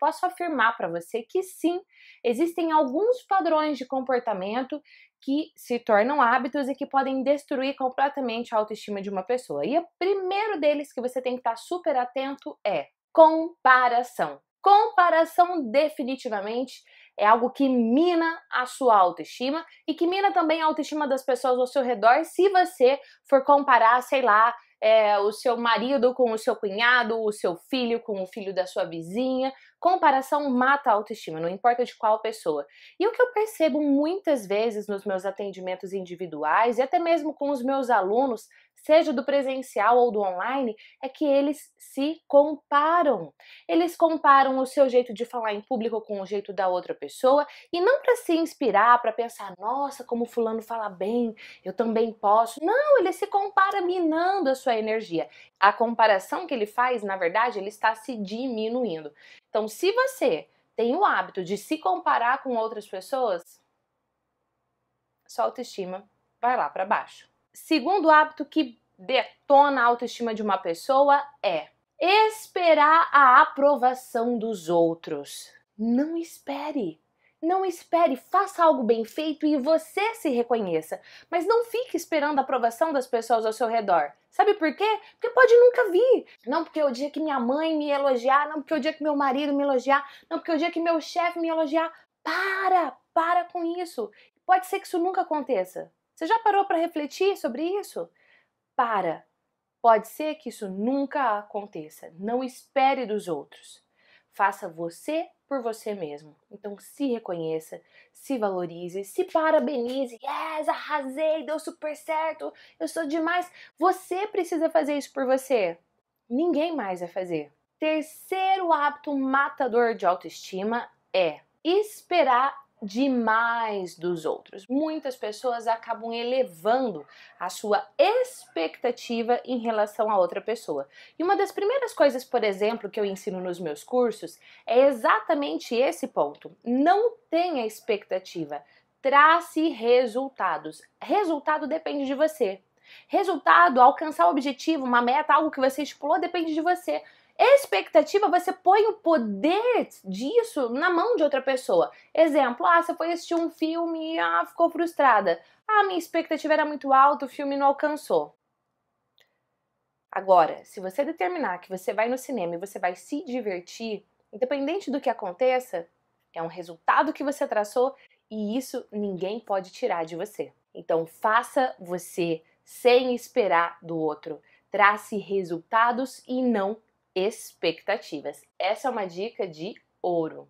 posso afirmar para você que sim, existem alguns padrões de comportamento que se tornam hábitos e que podem destruir completamente a autoestima de uma pessoa. E o primeiro deles que você tem que estar tá super atento é comparação. Comparação definitivamente é algo que mina a sua autoestima e que mina também a autoestima das pessoas ao seu redor se você for comparar, sei lá, é, o seu marido com o seu cunhado, o seu filho com o filho da sua vizinha, Comparação mata a autoestima, não importa de qual pessoa. E o que eu percebo muitas vezes nos meus atendimentos individuais e até mesmo com os meus alunos, seja do presencial ou do online, é que eles se comparam. Eles comparam o seu jeito de falar em público com o jeito da outra pessoa e não para se inspirar, para pensar, nossa, como fulano fala bem, eu também posso. Não, ele se compara minando a sua energia. A comparação que ele faz, na verdade, ele está se diminuindo. Então, se você tem o hábito de se comparar com outras pessoas, sua autoestima vai lá para baixo. Segundo hábito que detona a autoestima de uma pessoa é esperar a aprovação dos outros. Não espere. Não espere, faça algo bem feito e você se reconheça. Mas não fique esperando a aprovação das pessoas ao seu redor. Sabe por quê? Porque pode nunca vir. Não porque o dia que minha mãe me elogiar, não porque o dia que meu marido me elogiar, não porque o dia que meu chefe me elogiar. Para, para com isso. Pode ser que isso nunca aconteça. Você já parou para refletir sobre isso? Para. Pode ser que isso nunca aconteça. Não espere dos outros. Faça você por você mesmo. Então se reconheça, se valorize, se parabenize. Yes, arrasei, deu super certo, eu sou demais. Você precisa fazer isso por você. Ninguém mais vai fazer. Terceiro hábito matador de autoestima é esperar demais dos outros. Muitas pessoas acabam elevando a sua expectativa em relação a outra pessoa. E uma das primeiras coisas, por exemplo, que eu ensino nos meus cursos é exatamente esse ponto. Não tenha expectativa, trace resultados. Resultado depende de você. Resultado, alcançar o objetivo, uma meta, algo que você estipulou, depende de você. Expectativa, você põe o poder disso na mão de outra pessoa. Exemplo, ah, você foi assistir um filme e ah, ficou frustrada. Ah, minha expectativa era muito alta, o filme não alcançou. Agora, se você determinar que você vai no cinema e você vai se divertir, independente do que aconteça, é um resultado que você traçou e isso ninguém pode tirar de você. Então, faça você sem esperar do outro. Trace resultados e não expectativas. Essa é uma dica de ouro.